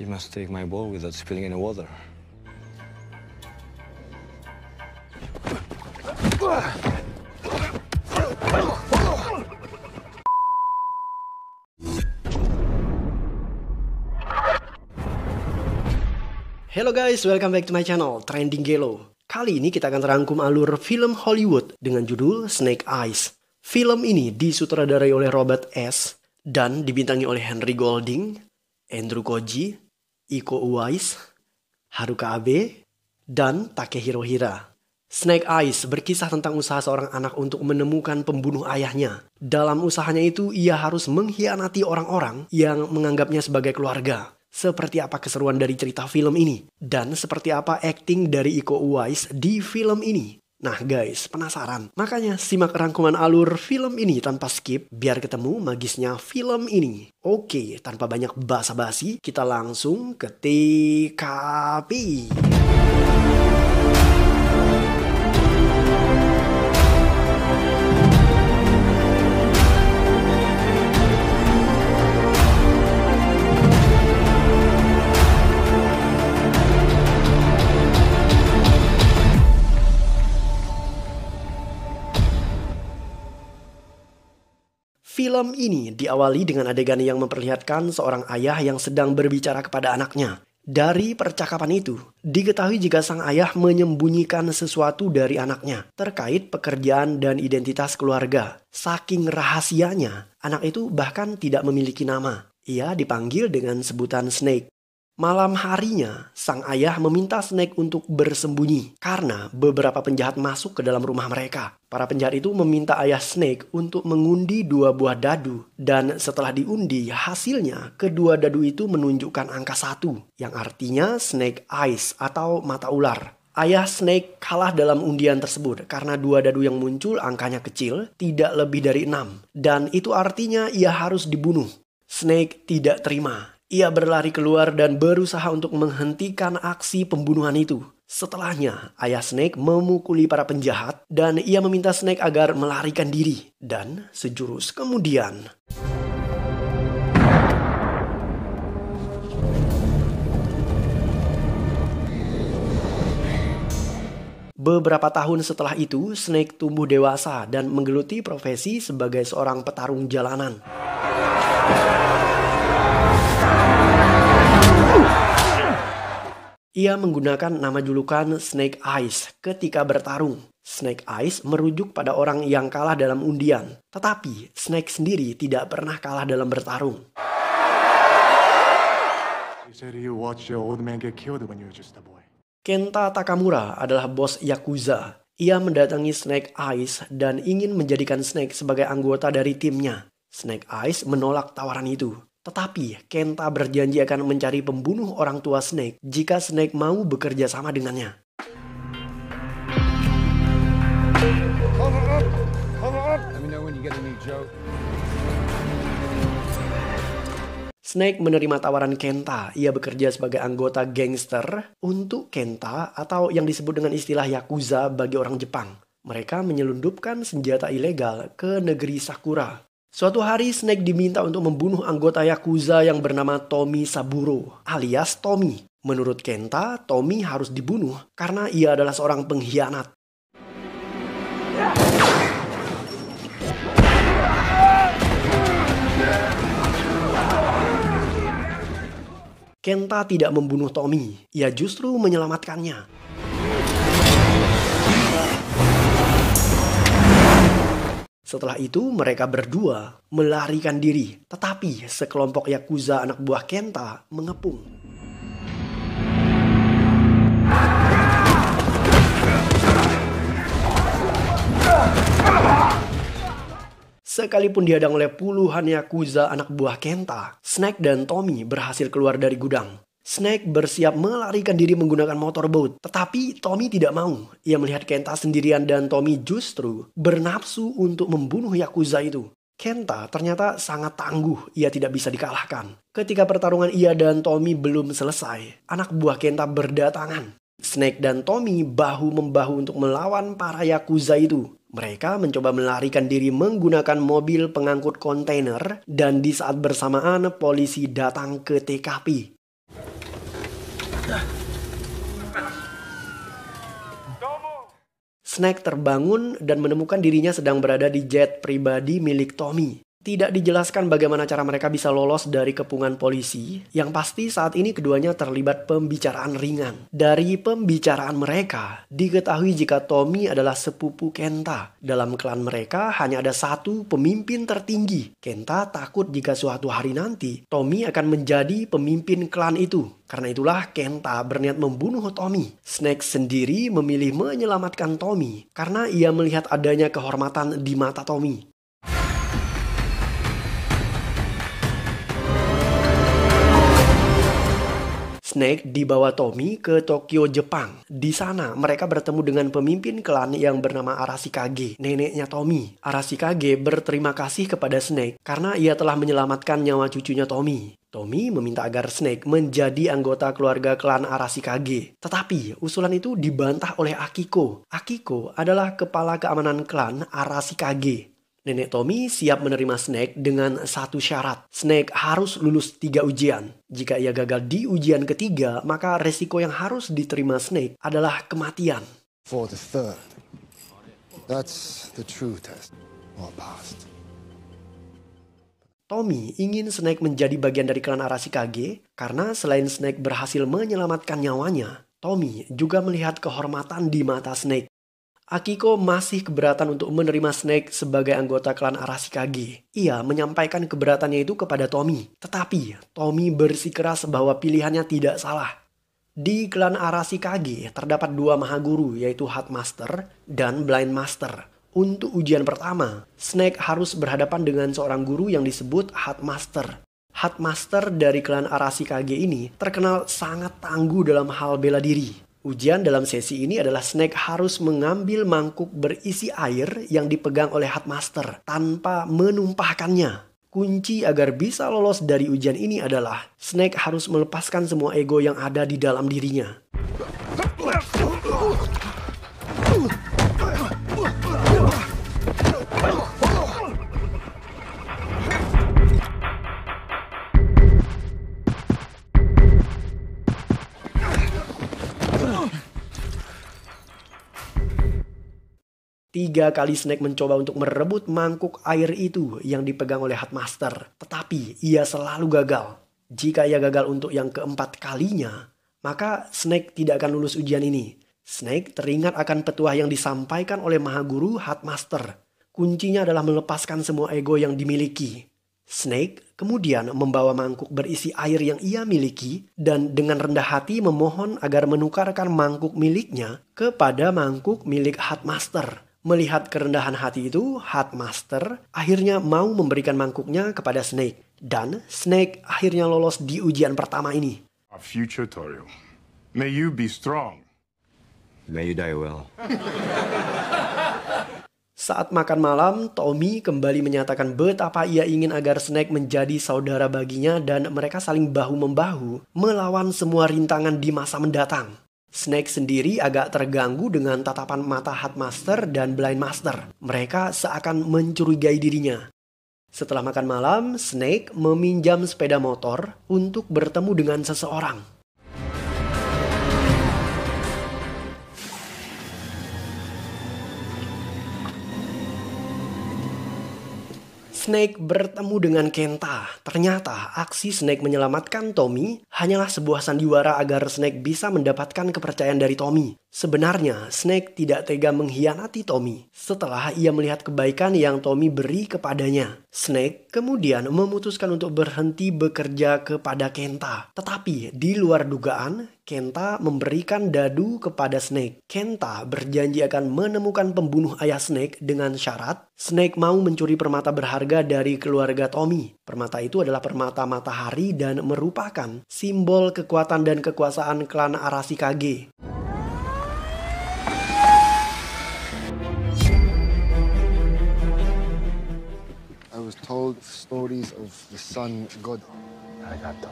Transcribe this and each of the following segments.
You must take my ball without spilling any water. Hello guys, welcome back to my channel, Trending Gelo. Kali ini kita akan terangkum alur film Hollywood dengan judul Snake Eyes. Film ini disutradarai oleh Robert S. dan dibintangi oleh Henry Golding, Andrew Koji, Iko Uwais, Haruka Abe, dan Takehiro Hira. Snake Eyes berkisah tentang usaha seorang anak untuk menemukan pembunuh ayahnya. Dalam usahanya itu, ia harus mengkhianati orang-orang yang menganggapnya sebagai keluarga. Seperti apa keseruan dari cerita film ini? Dan seperti apa akting dari Iko Uwais di film ini? Nah guys, penasaran? Makanya simak rangkuman alur film ini tanpa skip biar ketemu magisnya film ini. Oke, tanpa banyak basa-basi, kita langsung ke TKP. Film ini diawali dengan adegan yang memperlihatkan seorang ayah yang sedang berbicara kepada anaknya. Dari percakapan itu, diketahui jika sang ayah menyembunyikan sesuatu dari anaknya terkait pekerjaan dan identitas keluarga. Saking rahasianya, anak itu bahkan tidak memiliki nama. Ia dipanggil dengan sebutan Snake. Malam harinya, sang ayah meminta Snake untuk bersembunyi karena beberapa penjahat masuk ke dalam rumah mereka. Para penjahat itu meminta ayah Snake untuk mengundi dua buah dadu dan setelah diundi hasilnya kedua dadu itu menunjukkan angka satu yang artinya Snake Eyes atau mata ular. Ayah Snake kalah dalam undian tersebut karena dua dadu yang muncul angkanya kecil, tidak lebih dari enam. Dan itu artinya ia harus dibunuh. Snake tidak terima ia berlari keluar dan berusaha untuk menghentikan aksi pembunuhan itu. Setelahnya, ayah Snake memukuli para penjahat dan ia meminta Snake agar melarikan diri. Dan sejurus kemudian... Beberapa tahun setelah itu, Snake tumbuh dewasa dan menggeluti profesi sebagai seorang petarung jalanan. Ia menggunakan nama julukan Snake Eyes ketika bertarung. Snake Eyes merujuk pada orang yang kalah dalam undian, tetapi Snake sendiri tidak pernah kalah dalam bertarung. Kenta Takamura adalah bos Yakuza. Ia mendatangi Snake Eyes dan ingin menjadikan Snake sebagai anggota dari timnya. Snake Eyes menolak tawaran itu. Tetapi, Kenta berjanji akan mencari pembunuh orang tua Snake jika Snake mau bekerja sama dengannya. Snake menerima tawaran Kenta. Ia bekerja sebagai anggota gangster untuk Kenta atau yang disebut dengan istilah Yakuza bagi orang Jepang. Mereka menyelundupkan senjata ilegal ke negeri Sakura Suatu hari, Snake diminta untuk membunuh anggota Yakuza yang bernama Tommy Saburo alias Tommy. Menurut Kenta, Tommy harus dibunuh karena ia adalah seorang pengkhianat. Kenta tidak membunuh Tommy, ia justru menyelamatkannya. Setelah itu mereka berdua melarikan diri, tetapi sekelompok Yakuza anak buah Kenta mengepung. Sekalipun dihadang oleh puluhan Yakuza anak buah Kenta, Snake dan Tommy berhasil keluar dari gudang. Snake bersiap melarikan diri menggunakan motor boat. Tetapi Tommy tidak mau. Ia melihat Kenta sendirian dan Tommy justru bernafsu untuk membunuh Yakuza itu. Kenta ternyata sangat tangguh, ia tidak bisa dikalahkan. Ketika pertarungan ia dan Tommy belum selesai, anak buah Kenta berdatangan. Snake dan Tommy bahu-membahu untuk melawan para Yakuza itu. Mereka mencoba melarikan diri menggunakan mobil pengangkut kontainer dan di saat bersamaan polisi datang ke TKP. Snake terbangun dan menemukan dirinya sedang berada di jet pribadi milik Tommy. Tidak dijelaskan bagaimana cara mereka bisa lolos dari kepungan polisi. Yang pasti saat ini keduanya terlibat pembicaraan ringan. Dari pembicaraan mereka, diketahui jika Tommy adalah sepupu Kenta. Dalam klan mereka hanya ada satu pemimpin tertinggi. Kenta takut jika suatu hari nanti Tommy akan menjadi pemimpin klan itu. Karena itulah Kenta berniat membunuh Tommy. Snake sendiri memilih menyelamatkan Tommy karena ia melihat adanya kehormatan di mata Tommy. Snake dibawa Tommy ke Tokyo, Jepang. Di sana, mereka bertemu dengan pemimpin klan yang bernama Arashikage, neneknya Tommy. Arashikage berterima kasih kepada Snake karena ia telah menyelamatkan nyawa cucunya Tommy. Tommy meminta agar Snake menjadi anggota keluarga klan Arashikage. Tetapi, usulan itu dibantah oleh Akiko. Akiko adalah kepala keamanan klan Arashikage. Nenek Tommy siap menerima Snake dengan satu syarat. Snake harus lulus tiga ujian. Jika ia gagal di ujian ketiga, maka resiko yang harus diterima Snake adalah kematian. For the third, that's the true test or past. Tommy ingin Snake menjadi bagian dari klan Arashikage karena selain Snake berhasil menyelamatkan nyawanya, Tommy juga melihat kehormatan di mata Snake Akiko masih keberatan untuk menerima Snake sebagai anggota klan Arashikage. Ia menyampaikan keberatannya itu kepada Tommy. Tetapi, Tommy bersikeras bahwa pilihannya tidak salah. Di klan Arashikage terdapat dua mahaguru yaitu Hat Master dan Blind Master. Untuk ujian pertama, Snake harus berhadapan dengan seorang guru yang disebut Hat Master. Hat Master dari klan Arashikage ini terkenal sangat tangguh dalam hal bela diri. Ujian dalam sesi ini adalah Snake harus mengambil mangkuk berisi air yang dipegang oleh Headmaster tanpa menumpahkannya. Kunci agar bisa lolos dari ujian ini adalah Snake harus melepaskan semua ego yang ada di dalam dirinya. Tiga kali Snake mencoba untuk merebut mangkuk air itu yang dipegang oleh Headmaster, tetapi ia selalu gagal. Jika ia gagal untuk yang keempat kalinya, maka Snake tidak akan lulus ujian ini. Snake teringat akan petuah yang disampaikan oleh Mahaguru Headmaster. Kuncinya adalah melepaskan semua ego yang dimiliki. Snake kemudian membawa mangkuk berisi air yang ia miliki dan dengan rendah hati memohon agar menukarkan mangkuk miliknya kepada mangkuk milik Headmaster. Melihat kerendahan hati itu, Hat Master akhirnya mau memberikan mangkuknya kepada Snake. Dan Snake akhirnya lolos di ujian pertama ini. Our future Toriel. May you be strong. May you die well. Saat makan malam, Tommy kembali menyatakan betapa ia ingin agar Snake menjadi saudara baginya dan mereka saling bahu-membahu melawan semua rintangan di masa mendatang. Snake sendiri agak terganggu dengan tatapan mata Master dan Blind Master. Mereka seakan mencurigai dirinya. Setelah makan malam, Snake meminjam sepeda motor untuk bertemu dengan seseorang. Snake bertemu dengan Kenta. Ternyata aksi Snake menyelamatkan Tommy hanyalah sebuah sandiwara agar Snake bisa mendapatkan kepercayaan dari Tommy. Sebenarnya, Snake tidak tega mengkhianati Tommy setelah ia melihat kebaikan yang Tommy beri kepadanya. Snake kemudian memutuskan untuk berhenti bekerja kepada Kenta. Tetapi, di luar dugaan, Kenta memberikan dadu kepada Snake. Kenta berjanji akan menemukan pembunuh ayah Snake dengan syarat Snake mau mencuri permata berharga dari keluarga Tommy. Permata itu adalah permata matahari dan merupakan simbol kekuatan dan kekuasaan klan Kage. was told stories of the sun god. Arigato.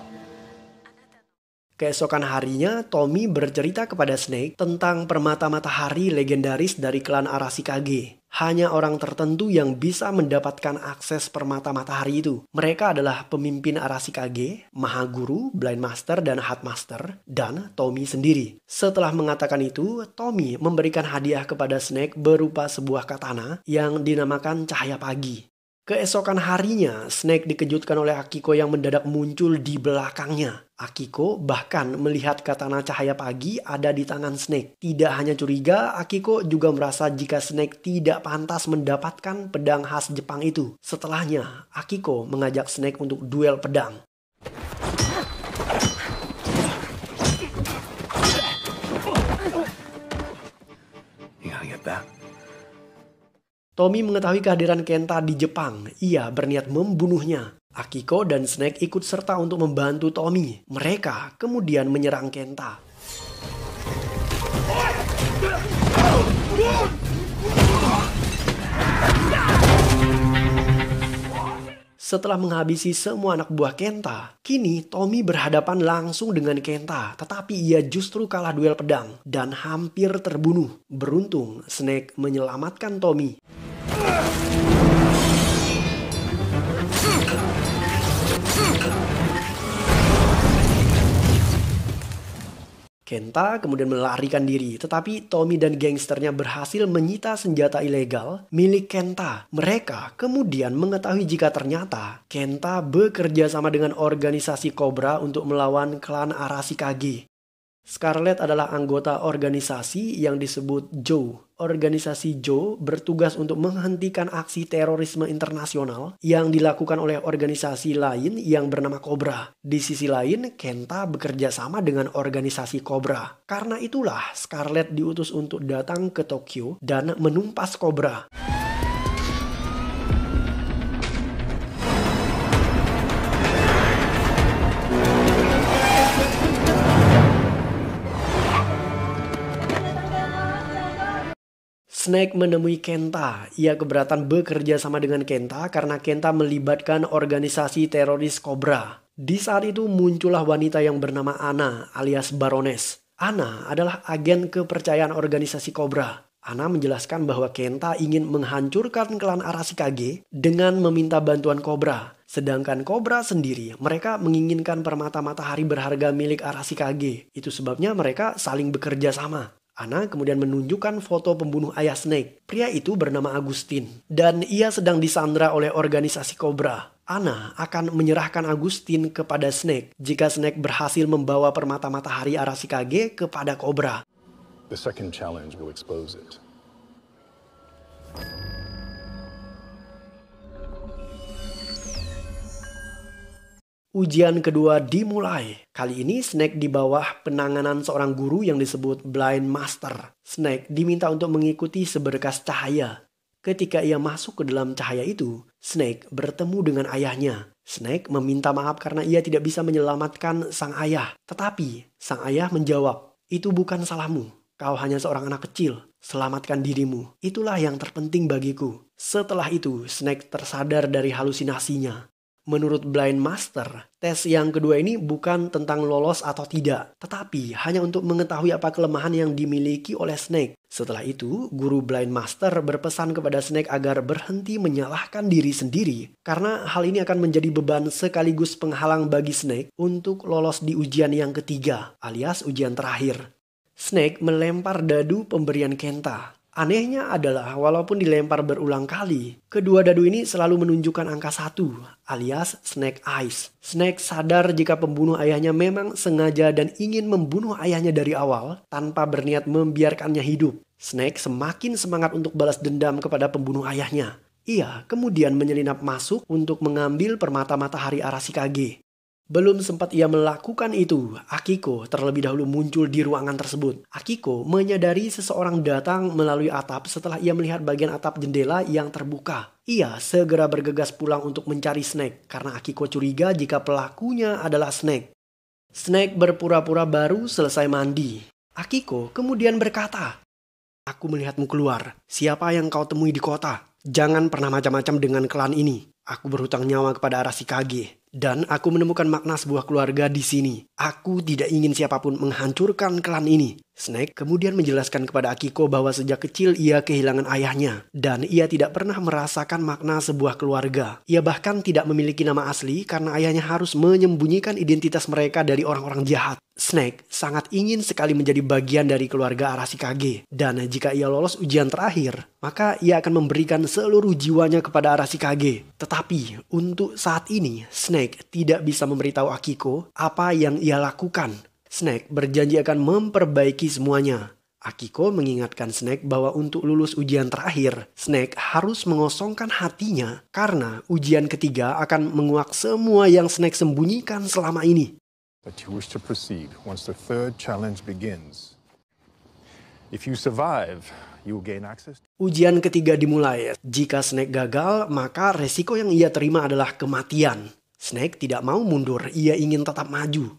Keesokan harinya, Tommy bercerita kepada Snake tentang permata matahari legendaris dari klan Arasikage. Hanya orang tertentu yang bisa mendapatkan akses permata matahari itu. Mereka adalah pemimpin Arasikage, Mahaguru, Blind Master, dan Hatmaster, dan Tommy sendiri. Setelah mengatakan itu, Tommy memberikan hadiah kepada Snake berupa sebuah katana yang dinamakan Cahaya Pagi. Keesokan harinya, Snake dikejutkan oleh Akiko yang mendadak muncul di belakangnya. Akiko bahkan melihat katana cahaya pagi ada di tangan Snake. Tidak hanya curiga, Akiko juga merasa jika Snake tidak pantas mendapatkan pedang khas Jepang itu. Setelahnya, Akiko mengajak Snake untuk duel pedang. Tommy mengetahui kehadiran Kenta di Jepang. Ia berniat membunuhnya. Akiko dan Snake ikut serta untuk membantu Tommy. Mereka kemudian menyerang Kenta. Setelah menghabisi semua anak buah Kenta, kini Tommy berhadapan langsung dengan Kenta, tetapi ia justru kalah duel pedang dan hampir terbunuh. Beruntung, Snake menyelamatkan Tommy. Kenta kemudian melarikan diri, tetapi Tommy dan gangsternya berhasil menyita senjata ilegal milik Kenta. Mereka kemudian mengetahui jika ternyata Kenta bekerja sama dengan organisasi Cobra untuk melawan klan Arashikage. Scarlet adalah anggota organisasi yang disebut Joe organisasi Joe bertugas untuk menghentikan aksi terorisme internasional yang dilakukan oleh organisasi lain yang bernama Cobra. Di sisi lain, Kenta bekerja sama dengan organisasi Cobra. Karena itulah Scarlett diutus untuk datang ke Tokyo dan menumpas Cobra. Snake menemui Kenta. Ia keberatan bekerja sama dengan Kenta karena Kenta melibatkan organisasi teroris Cobra. Di saat itu muncullah wanita yang bernama Ana alias Baroness. Ana adalah agen kepercayaan organisasi Cobra. Ana menjelaskan bahwa Kenta ingin menghancurkan klan Arashikage dengan meminta bantuan Cobra. Sedangkan Cobra sendiri, mereka menginginkan permata matahari berharga milik Arashikage. Itu sebabnya mereka saling bekerja sama. Ana kemudian menunjukkan foto pembunuh ayah Snake. Pria itu bernama Agustin, dan ia sedang disandra oleh organisasi Cobra. Ana akan menyerahkan Agustin kepada Snake jika Snake berhasil membawa permata matahari Arasikage kepada Cobra. The second challenge will expose it. Ujian kedua dimulai. Kali ini Snake di bawah penanganan seorang guru yang disebut Blind Master. Snake diminta untuk mengikuti seberkas cahaya. Ketika ia masuk ke dalam cahaya itu, Snake bertemu dengan ayahnya. Snake meminta maaf karena ia tidak bisa menyelamatkan sang ayah. Tetapi, sang ayah menjawab, itu bukan salahmu. Kau hanya seorang anak kecil. Selamatkan dirimu. Itulah yang terpenting bagiku. Setelah itu, Snake tersadar dari halusinasinya. Menurut Blind Master, tes yang kedua ini bukan tentang lolos atau tidak, tetapi hanya untuk mengetahui apa kelemahan yang dimiliki oleh Snake. Setelah itu, guru Blind Master berpesan kepada Snake agar berhenti menyalahkan diri sendiri, karena hal ini akan menjadi beban sekaligus penghalang bagi Snake untuk lolos di ujian yang ketiga, alias ujian terakhir. Snake melempar dadu pemberian Kenta Anehnya adalah walaupun dilempar berulang kali, kedua dadu ini selalu menunjukkan angka satu alias Snake Eyes. Snake sadar jika pembunuh ayahnya memang sengaja dan ingin membunuh ayahnya dari awal tanpa berniat membiarkannya hidup. Snake semakin semangat untuk balas dendam kepada pembunuh ayahnya. Ia kemudian menyelinap masuk untuk mengambil permata matahari Arasikage. Belum sempat ia melakukan itu, Akiko terlebih dahulu muncul di ruangan tersebut. Akiko menyadari seseorang datang melalui atap setelah ia melihat bagian atap jendela yang terbuka. Ia segera bergegas pulang untuk mencari Snake karena Akiko curiga jika pelakunya adalah Snake. Snake berpura-pura baru selesai mandi. Akiko kemudian berkata, Aku melihatmu keluar. Siapa yang kau temui di kota? Jangan pernah macam-macam dengan klan ini. Aku berhutang nyawa kepada Arashikage. Dan aku menemukan makna sebuah keluarga di sini. Aku tidak ingin siapapun menghancurkan klan ini. Snake kemudian menjelaskan kepada Akiko bahwa sejak kecil ia kehilangan ayahnya dan ia tidak pernah merasakan makna sebuah keluarga. Ia bahkan tidak memiliki nama asli karena ayahnya harus menyembunyikan identitas mereka dari orang-orang jahat. Snake sangat ingin sekali menjadi bagian dari keluarga Arashikage dan jika ia lolos ujian terakhir, maka ia akan memberikan seluruh jiwanya kepada Arashikage. Tetapi untuk saat ini, Snake Snake tidak bisa memberitahu Akiko apa yang ia lakukan. Snake berjanji akan memperbaiki semuanya. Akiko mengingatkan Snake bahwa untuk lulus ujian terakhir, Snake harus mengosongkan hatinya karena ujian ketiga akan menguak semua yang Snake sembunyikan selama ini. Ujian ketiga dimulai. Jika Snake gagal, maka resiko yang ia terima adalah kematian. Snake tidak mau mundur, ia ingin tetap maju.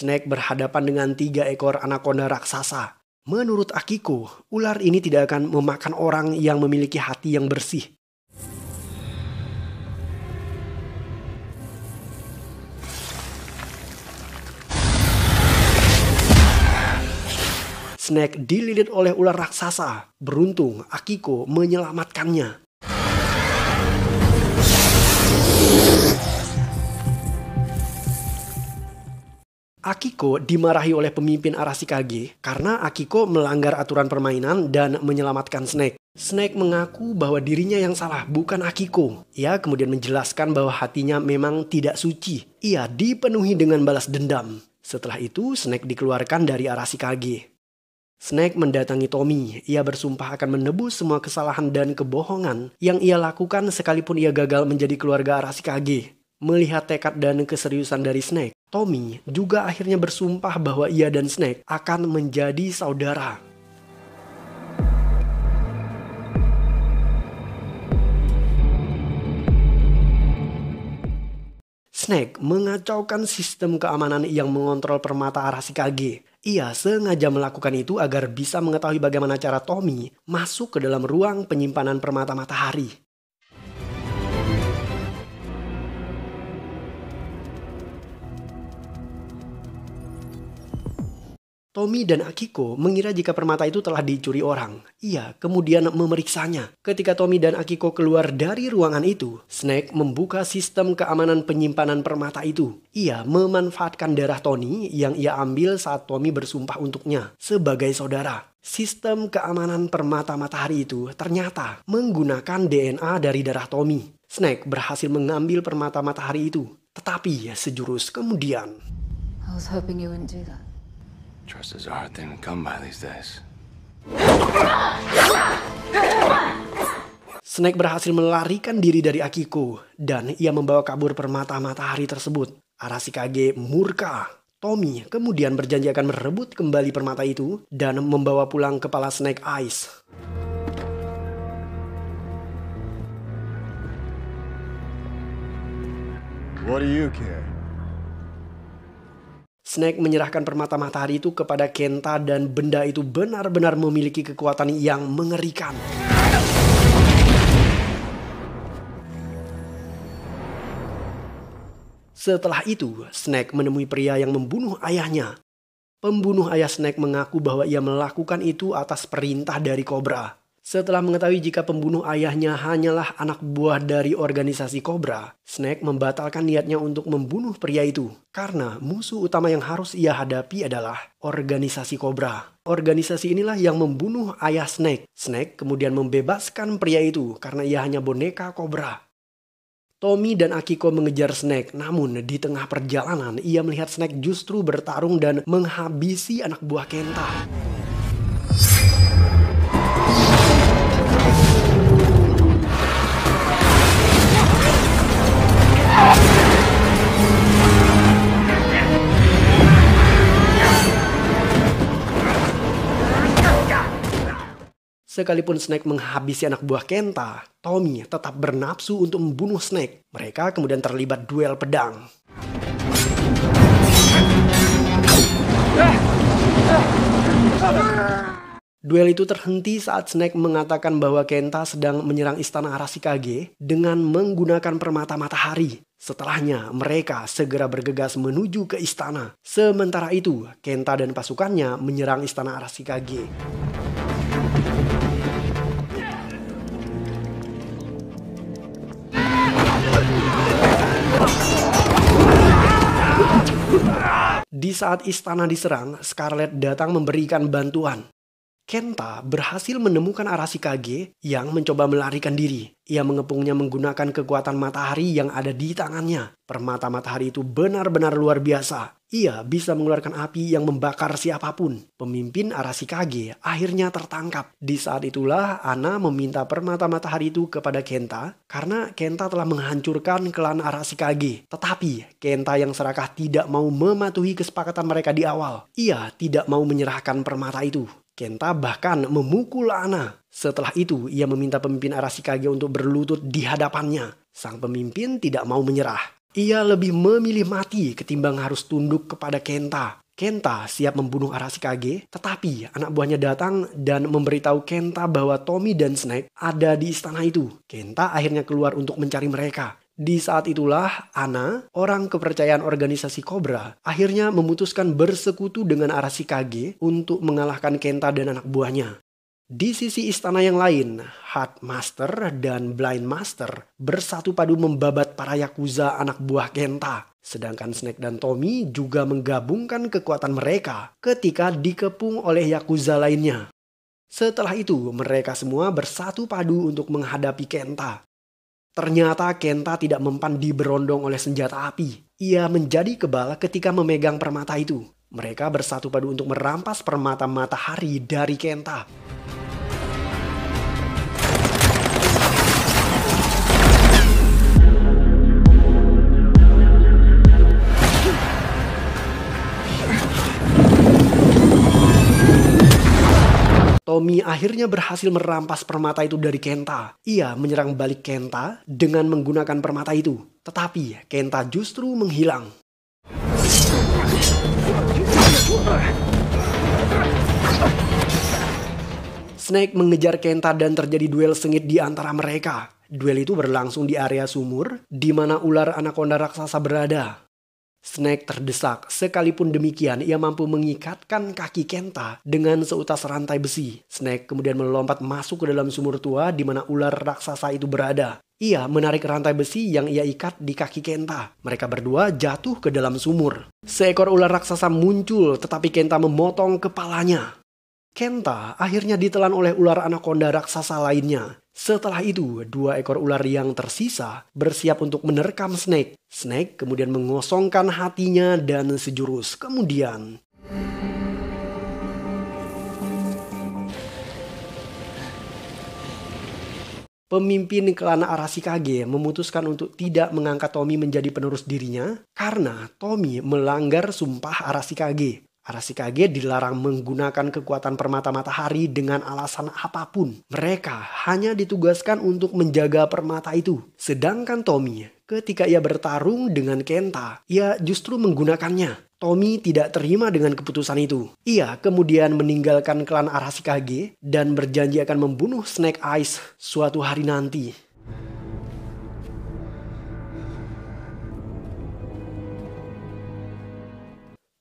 Snake berhadapan dengan tiga ekor anaconda raksasa. Menurut Akiko, ular ini tidak akan memakan orang yang memiliki hati yang bersih. Snake dililit oleh ular raksasa. Beruntung, Akiko menyelamatkannya. Akiko dimarahi oleh pemimpin Arashikage karena Akiko melanggar aturan permainan dan menyelamatkan Snake. Snake mengaku bahwa dirinya yang salah, bukan Akiko. Ia kemudian menjelaskan bahwa hatinya memang tidak suci. Ia dipenuhi dengan balas dendam. Setelah itu, Snake dikeluarkan dari Arashikage. Snake mendatangi Tommy. Ia bersumpah akan menebus semua kesalahan dan kebohongan yang ia lakukan sekalipun ia gagal menjadi keluarga Arashikage. Melihat tekad dan keseriusan dari Snake, Tommy juga akhirnya bersumpah bahwa ia dan Snake akan menjadi saudara. Snake mengacaukan sistem keamanan yang mengontrol permata arah si KG. Ia sengaja melakukan itu agar bisa mengetahui bagaimana cara Tommy masuk ke dalam ruang penyimpanan permata matahari. Tommy dan Akiko mengira jika permata itu telah dicuri orang. Ia kemudian memeriksanya. Ketika Tommy dan Akiko keluar dari ruangan itu, Snake membuka sistem keamanan penyimpanan permata itu. Ia memanfaatkan darah Tony yang ia ambil saat Tommy bersumpah untuknya sebagai saudara. Sistem keamanan permata matahari itu ternyata menggunakan DNA dari darah Tommy. Snake berhasil mengambil permata matahari itu, tetapi sejurus kemudian. I was hoping you wouldn't do that. Trust is a hard thing to come by these days. Snake berhasil melarikan diri dari Akiko dan ia membawa kabur permata matahari tersebut. Arashikage murka. Tommy kemudian berjanji akan merebut kembali permata itu dan membawa pulang kepala Snake Eyes. What do you care? Snake menyerahkan permata matahari itu kepada Kenta dan benda itu benar-benar memiliki kekuatan yang mengerikan. Setelah itu, Snake menemui pria yang membunuh ayahnya. Pembunuh ayah Snake mengaku bahwa ia melakukan itu atas perintah dari Cobra. Setelah mengetahui jika pembunuh ayahnya hanyalah anak buah dari organisasi Cobra, Snake membatalkan niatnya untuk membunuh pria itu karena musuh utama yang harus ia hadapi adalah organisasi Cobra. Organisasi inilah yang membunuh ayah Snake. Snake kemudian membebaskan pria itu karena ia hanya boneka Cobra. Tommy dan Akiko mengejar Snake, namun di tengah perjalanan ia melihat Snake justru bertarung dan menghabisi anak buah Kenta. Sekalipun Snake menghabisi anak buah Kenta, Tommy tetap bernapsu untuk membunuh Snake. Mereka kemudian terlibat duel pedang. Duel itu terhenti saat Snake mengatakan bahwa Kenta sedang menyerang istana Arashikage dengan menggunakan permata matahari. Setelahnya, mereka segera bergegas menuju ke istana. Sementara itu, Kenta dan pasukannya menyerang istana Arashikage. Di saat istana diserang, Scarlet datang memberikan bantuan. Kenta berhasil menemukan arah Kage yang mencoba melarikan diri. Ia mengepungnya menggunakan kekuatan matahari yang ada di tangannya. Permata matahari itu benar-benar luar biasa. Ia bisa mengeluarkan api yang membakar siapapun. Pemimpin Arashikage akhirnya tertangkap. Di saat itulah Ana meminta permata matahari itu kepada Kenta karena Kenta telah menghancurkan klan Arashikage. Tetapi Kenta yang serakah tidak mau mematuhi kesepakatan mereka di awal. Ia tidak mau menyerahkan permata itu. Kenta bahkan memukul Ana. Setelah itu, ia meminta pemimpin Arashikage untuk berlutut di hadapannya. Sang pemimpin tidak mau menyerah. Ia lebih memilih mati ketimbang harus tunduk kepada Kenta. Kenta siap membunuh Arashikage, tetapi anak buahnya datang dan memberitahu Kenta bahwa Tommy dan Snake ada di istana itu. Kenta akhirnya keluar untuk mencari mereka. Di saat itulah Ana, orang kepercayaan organisasi Cobra, akhirnya memutuskan bersekutu dengan Arashikage untuk mengalahkan Kenta dan anak buahnya. Di sisi istana yang lain, Hard Master dan Blind Master bersatu padu membabat para Yakuza anak buah Genta. Sedangkan Snake dan Tommy juga menggabungkan kekuatan mereka ketika dikepung oleh Yakuza lainnya. Setelah itu, mereka semua bersatu padu untuk menghadapi Kenta. Ternyata Kenta tidak mempan diberondong oleh senjata api. Ia menjadi kebal ketika memegang permata itu. Mereka bersatu padu untuk merampas permata matahari dari Kenta. Tommy akhirnya berhasil merampas permata itu dari Kenta. Ia menyerang balik Kenta dengan menggunakan permata itu. Tetapi Kenta justru menghilang. Snake mengejar Kenta dan terjadi duel sengit di antara mereka. Duel itu berlangsung di area sumur, di mana ular anaconda raksasa berada. Snake terdesak. Sekalipun demikian, ia mampu mengikatkan kaki Kenta dengan seutas rantai besi. Snake kemudian melompat masuk ke dalam sumur tua di mana ular raksasa itu berada. Ia menarik rantai besi yang ia ikat di kaki Kenta. Mereka berdua jatuh ke dalam sumur. Seekor ular raksasa muncul, tetapi Kenta memotong kepalanya. Kenta akhirnya ditelan oleh ular anaconda raksasa lainnya. Setelah itu, dua ekor ular yang tersisa bersiap untuk menerkam Snake. Snake kemudian mengosongkan hatinya dan sejurus. Kemudian, Pemimpin klan Arasikage memutuskan untuk tidak mengangkat Tommy menjadi penerus dirinya karena Tommy melanggar sumpah Arasikage. Arashikage dilarang menggunakan kekuatan permata matahari dengan alasan apapun. Mereka hanya ditugaskan untuk menjaga permata itu. Sedangkan Tommy, ketika ia bertarung dengan Kenta, ia justru menggunakannya. Tommy tidak terima dengan keputusan itu. Ia kemudian meninggalkan klan Arashikage dan berjanji akan membunuh Snake Eyes suatu hari nanti.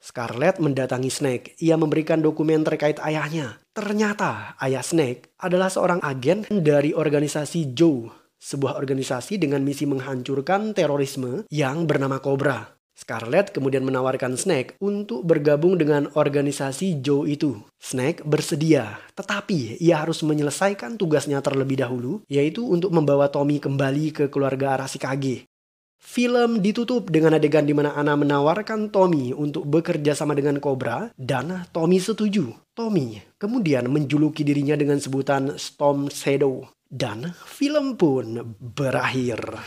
Scarlett mendatangi Snake. Ia memberikan dokumen terkait ayahnya. Ternyata ayah Snake adalah seorang agen dari organisasi Joe, sebuah organisasi dengan misi menghancurkan terorisme yang bernama Cobra. Scarlett kemudian menawarkan Snake untuk bergabung dengan organisasi Joe itu. Snake bersedia, tetapi ia harus menyelesaikan tugasnya terlebih dahulu, yaitu untuk membawa Tommy kembali ke keluarga Arasikage. Film ditutup dengan adegan di mana Ana menawarkan Tommy untuk bekerja sama dengan Cobra dan Tommy setuju. Tommy kemudian menjuluki dirinya dengan sebutan Storm Shadow dan film pun berakhir.